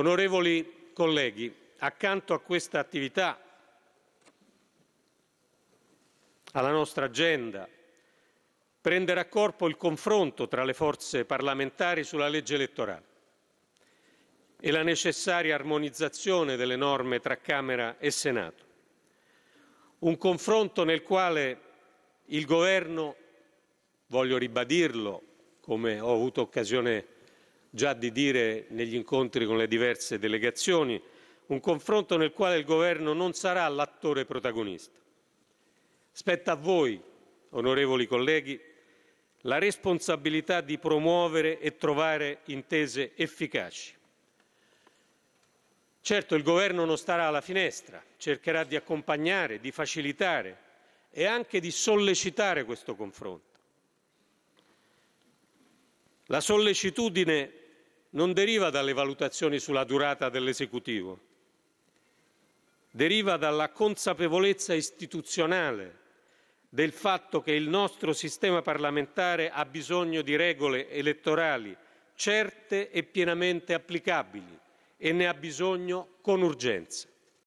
Onorevoli colleghi, accanto a questa attività, alla nostra agenda, prenderà corpo il confronto tra le forze parlamentari sulla legge elettorale e la necessaria armonizzazione delle norme tra Camera e Senato. Un confronto nel quale il Governo, voglio ribadirlo, come ho avuto occasione già di dire negli incontri con le diverse delegazioni, un confronto nel quale il governo non sarà l'attore protagonista. Spetta a voi, onorevoli colleghi, la responsabilità di promuovere e trovare intese efficaci. Certo, il governo non starà alla finestra, cercherà di accompagnare, di facilitare e anche di sollecitare questo confronto. La sollecitudine non deriva dalle valutazioni sulla durata dell'esecutivo, deriva dalla consapevolezza istituzionale del fatto che il nostro sistema parlamentare ha bisogno di regole elettorali certe e pienamente applicabili e ne ha bisogno con urgenza.